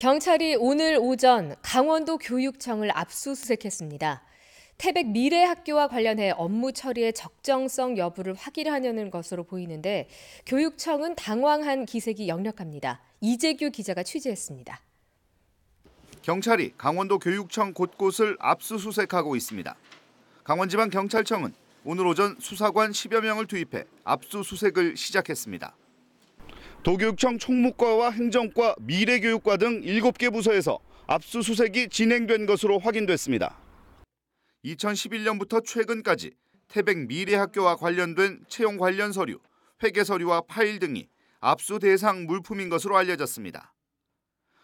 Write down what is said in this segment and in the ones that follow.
경찰이 오늘 오전 강원도 교육청을 압수수색했습니다. 태백 미래학교와 관련해 업무 처리의 적정성 여부를 확인하려는 것으로 보이는데 교육청은 당황한 기색이 역력합니다. 이재규 기자가 취재했습니다. 경찰이 강원도 교육청 곳곳을 압수수색하고 있습니다. 강원지방경찰청은 오늘 오전 수사관 10여 명을 투입해 압수수색을 시작했습니다. 도교육청 총무과와 행정과 미래교육과 등 7개 부서에서 압수수색이 진행된 것으로 확인됐습니다. 2011년부터 최근까지 태백 미래학교와 관련된 채용 관련 서류, 회계 서류와 파일 등이 압수 대상 물품인 것으로 알려졌습니다.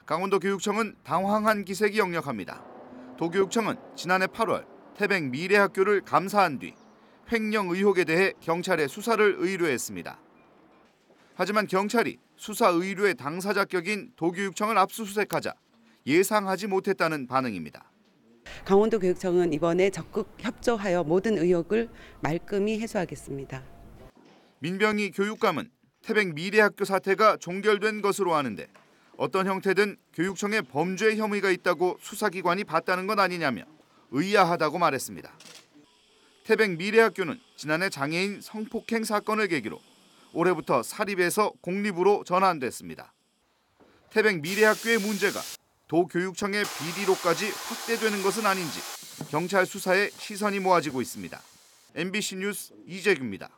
강원도 교육청은 당황한 기색이 역력합니다. 도교육청은 지난해 8월 태백 미래학교를 감사한 뒤 횡령 의혹에 대해 경찰에 수사를 의뢰했습니다. 하지만 경찰이 수사 의뢰 당사자 격인 도교육청을 압수수색하자 예상하지 못했다는 반응입니다. 강원도 교육청은 이번에 적극 협조하여 모든 의혹을 말끔히 해소하겠습니다. 민병희 교육감은 태백 미래학교 사태가 종결된 것으로 아는데 어떤 형태든 교육청에 범죄 혐의가 있다고 수사기관이 봤다는 건 아니냐며 의아하다고 말했습니다. 태백 미래학교는 지난해 장애인 성폭행 사건을 계기로 올해부터 사립에서 공립으로 전환됐습니다. 태백 미래학교의 문제가 도교육청의 비리로까지 확대되는 것은 아닌지 경찰 수사에 시선이 모아지고 있습니다. MBC 뉴스 이재규입니다.